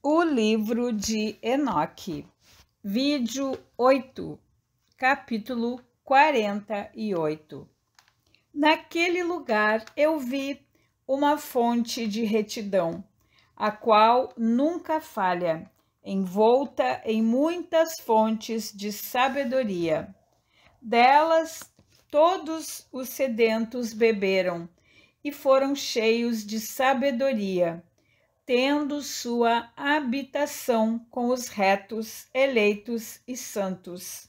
O livro de Enoque, vídeo 8, capítulo 48. Naquele lugar eu vi uma fonte de retidão, a qual nunca falha, envolta em muitas fontes de sabedoria. Delas todos os sedentos beberam e foram cheios de sabedoria tendo sua habitação com os retos, eleitos e santos.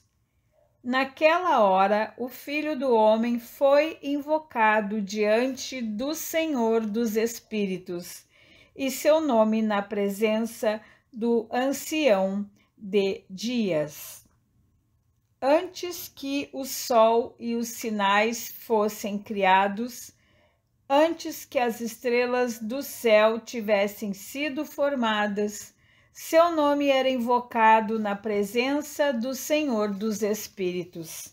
Naquela hora, o Filho do Homem foi invocado diante do Senhor dos Espíritos, e seu nome na presença do ancião de dias. Antes que o sol e os sinais fossem criados, antes que as estrelas do céu tivessem sido formadas, seu nome era invocado na presença do Senhor dos Espíritos.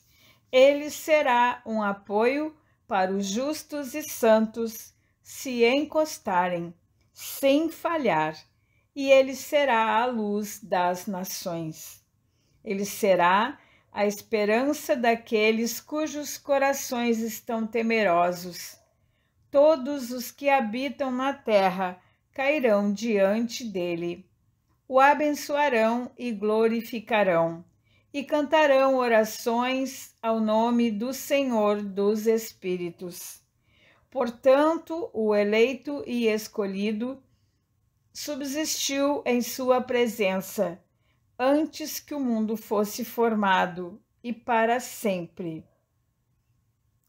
Ele será um apoio para os justos e santos se encostarem, sem falhar, e ele será a luz das nações. Ele será a esperança daqueles cujos corações estão temerosos todos os que habitam na terra cairão diante dele. O abençoarão e glorificarão, e cantarão orações ao nome do Senhor dos Espíritos. Portanto, o eleito e escolhido subsistiu em sua presença antes que o mundo fosse formado e para sempre.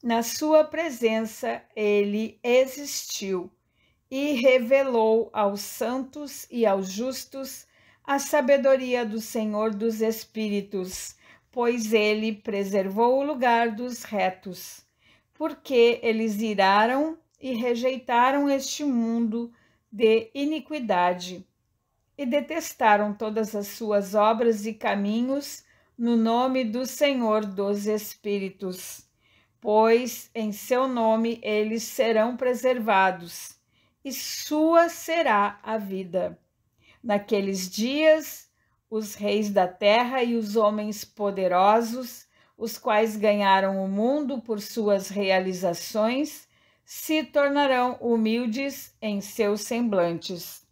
Na sua presença ele existiu e revelou aos santos e aos justos a sabedoria do Senhor dos Espíritos, pois ele preservou o lugar dos retos, porque eles iraram e rejeitaram este mundo de iniquidade e detestaram todas as suas obras e caminhos no nome do Senhor dos Espíritos pois em seu nome eles serão preservados, e sua será a vida. Naqueles dias, os reis da terra e os homens poderosos, os quais ganharam o mundo por suas realizações, se tornarão humildes em seus semblantes.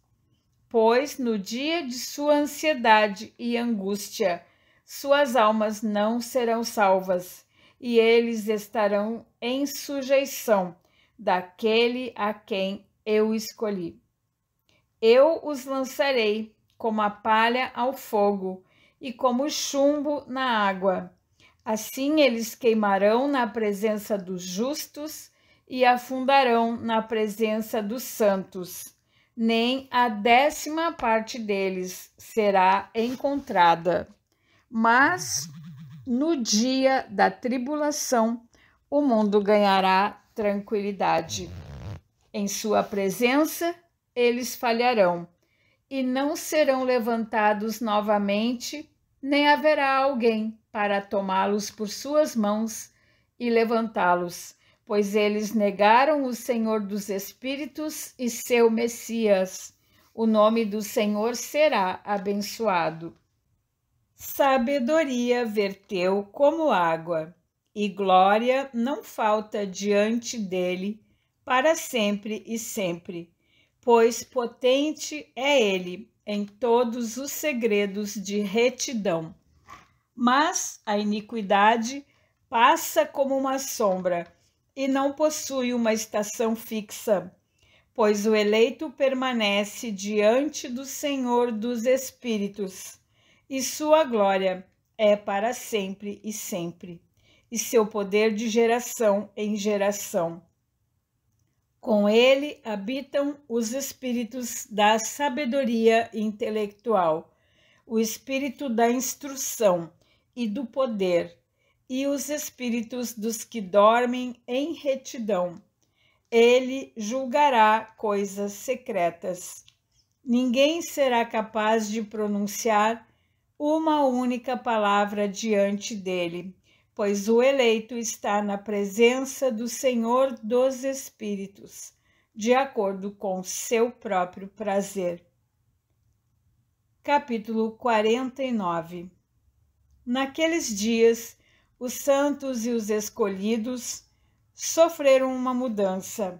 Pois no dia de sua ansiedade e angústia, suas almas não serão salvas e eles estarão em sujeição daquele a quem eu escolhi. Eu os lançarei como a palha ao fogo e como chumbo na água. Assim eles queimarão na presença dos justos e afundarão na presença dos santos. Nem a décima parte deles será encontrada. Mas no dia da tribulação, o mundo ganhará tranquilidade. Em sua presença, eles falharão e não serão levantados novamente, nem haverá alguém para tomá-los por suas mãos e levantá-los, pois eles negaram o Senhor dos Espíritos e seu Messias. O nome do Senhor será abençoado. Sabedoria verteu como água, e glória não falta diante dele para sempre e sempre, pois potente é ele em todos os segredos de retidão. Mas a iniquidade passa como uma sombra e não possui uma estação fixa, pois o eleito permanece diante do Senhor dos Espíritos e sua glória é para sempre e sempre, e seu poder de geração em geração. Com ele habitam os espíritos da sabedoria intelectual, o espírito da instrução e do poder, e os espíritos dos que dormem em retidão. Ele julgará coisas secretas. Ninguém será capaz de pronunciar uma única palavra diante dele, pois o eleito está na presença do Senhor dos Espíritos, de acordo com seu próprio prazer. Capítulo 49 Naqueles dias, os santos e os escolhidos sofreram uma mudança.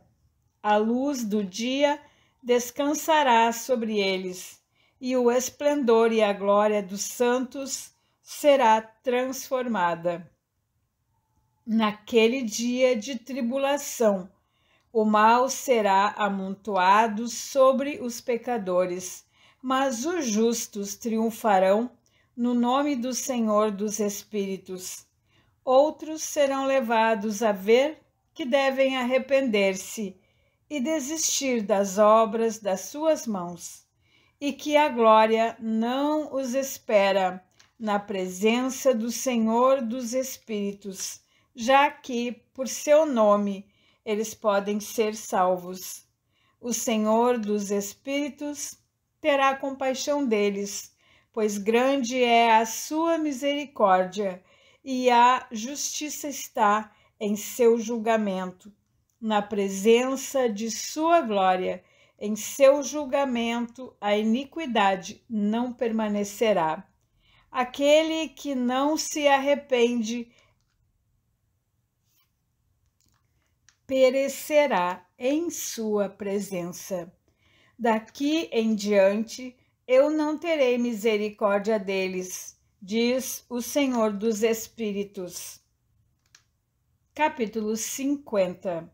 A luz do dia descansará sobre eles e o esplendor e a glória dos santos será transformada. Naquele dia de tribulação, o mal será amontoado sobre os pecadores, mas os justos triunfarão no nome do Senhor dos Espíritos. Outros serão levados a ver que devem arrepender-se e desistir das obras das suas mãos e que a glória não os espera na presença do Senhor dos Espíritos, já que, por seu nome, eles podem ser salvos. O Senhor dos Espíritos terá compaixão deles, pois grande é a sua misericórdia e a justiça está em seu julgamento, na presença de sua glória em seu julgamento, a iniquidade não permanecerá. Aquele que não se arrepende perecerá em sua presença. Daqui em diante, eu não terei misericórdia deles, diz o Senhor dos Espíritos. Capítulo 50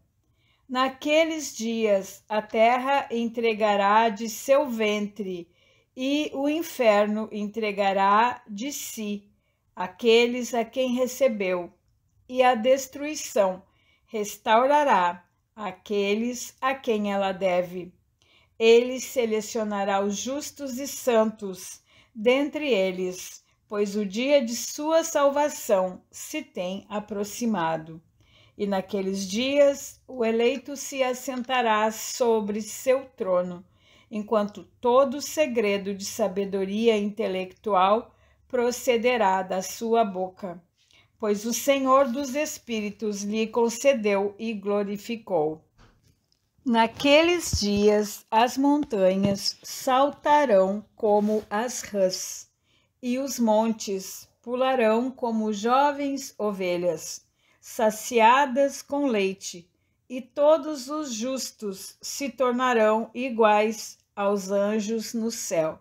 Naqueles dias a terra entregará de seu ventre, e o inferno entregará de si aqueles a quem recebeu, e a destruição restaurará aqueles a quem ela deve. Ele selecionará os justos e santos dentre eles, pois o dia de sua salvação se tem aproximado. E naqueles dias o eleito se assentará sobre seu trono, enquanto todo segredo de sabedoria intelectual procederá da sua boca, pois o Senhor dos Espíritos lhe concedeu e glorificou. Naqueles dias as montanhas saltarão como as rãs, e os montes pularão como jovens ovelhas saciadas com leite, e todos os justos se tornarão iguais aos anjos no céu.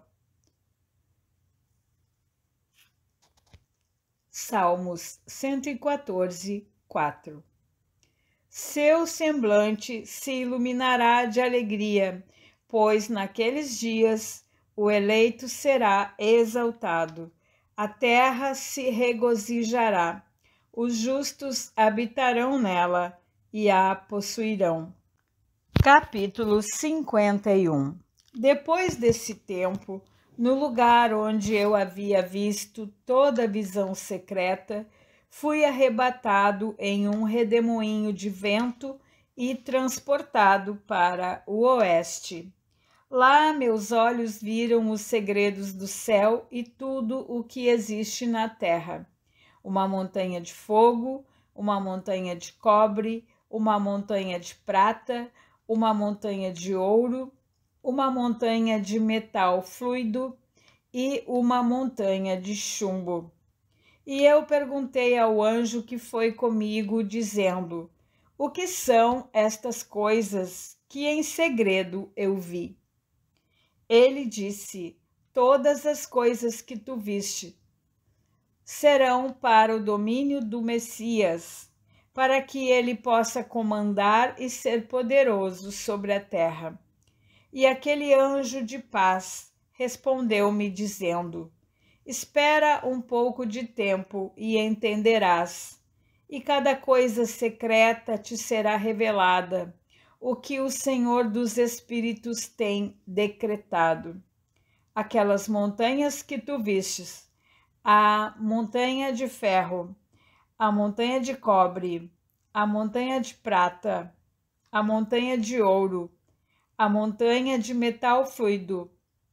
Salmos 114, 4 Seu semblante se iluminará de alegria, pois naqueles dias o eleito será exaltado, a terra se regozijará os justos habitarão nela e a possuirão. Capítulo 51 Depois desse tempo, no lugar onde eu havia visto toda a visão secreta, fui arrebatado em um redemoinho de vento e transportado para o oeste. Lá meus olhos viram os segredos do céu e tudo o que existe na terra uma montanha de fogo, uma montanha de cobre, uma montanha de prata, uma montanha de ouro, uma montanha de metal fluido e uma montanha de chumbo. E eu perguntei ao anjo que foi comigo, dizendo: O que são estas coisas que em segredo eu vi? Ele disse: Todas as coisas que tu viste, serão para o domínio do Messias, para que ele possa comandar e ser poderoso sobre a terra. E aquele anjo de paz respondeu-me, dizendo: Espera um pouco de tempo e entenderás, e cada coisa secreta te será revelada, o que o Senhor dos Espíritos tem decretado. Aquelas montanhas que tu vistes a montanha de ferro, a montanha de cobre, a montanha de prata, a montanha de ouro, a montanha de metal fluido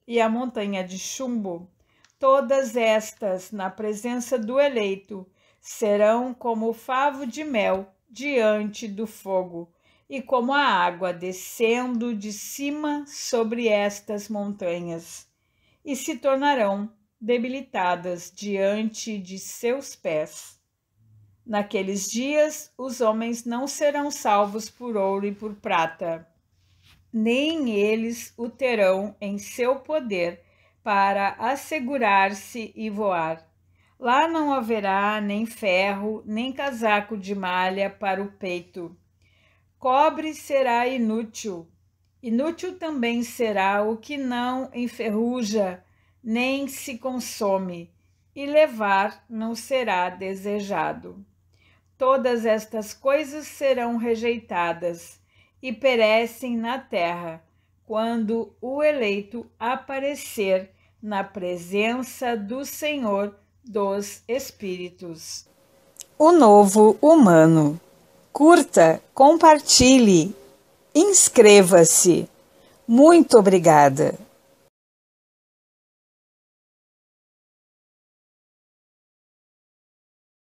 e a montanha de chumbo. Todas estas, na presença do eleito, serão como o favo de mel diante do fogo e como a água descendo de cima sobre estas montanhas, e se tornarão debilitadas diante de seus pés. Naqueles dias, os homens não serão salvos por ouro e por prata, nem eles o terão em seu poder para assegurar-se e voar. Lá não haverá nem ferro, nem casaco de malha para o peito. Cobre será inútil. Inútil também será o que não enferruja nem se consome, e levar não será desejado. Todas estas coisas serão rejeitadas e perecem na terra, quando o eleito aparecer na presença do Senhor dos Espíritos. O novo humano. Curta, compartilhe, inscreva-se. Muito obrigada.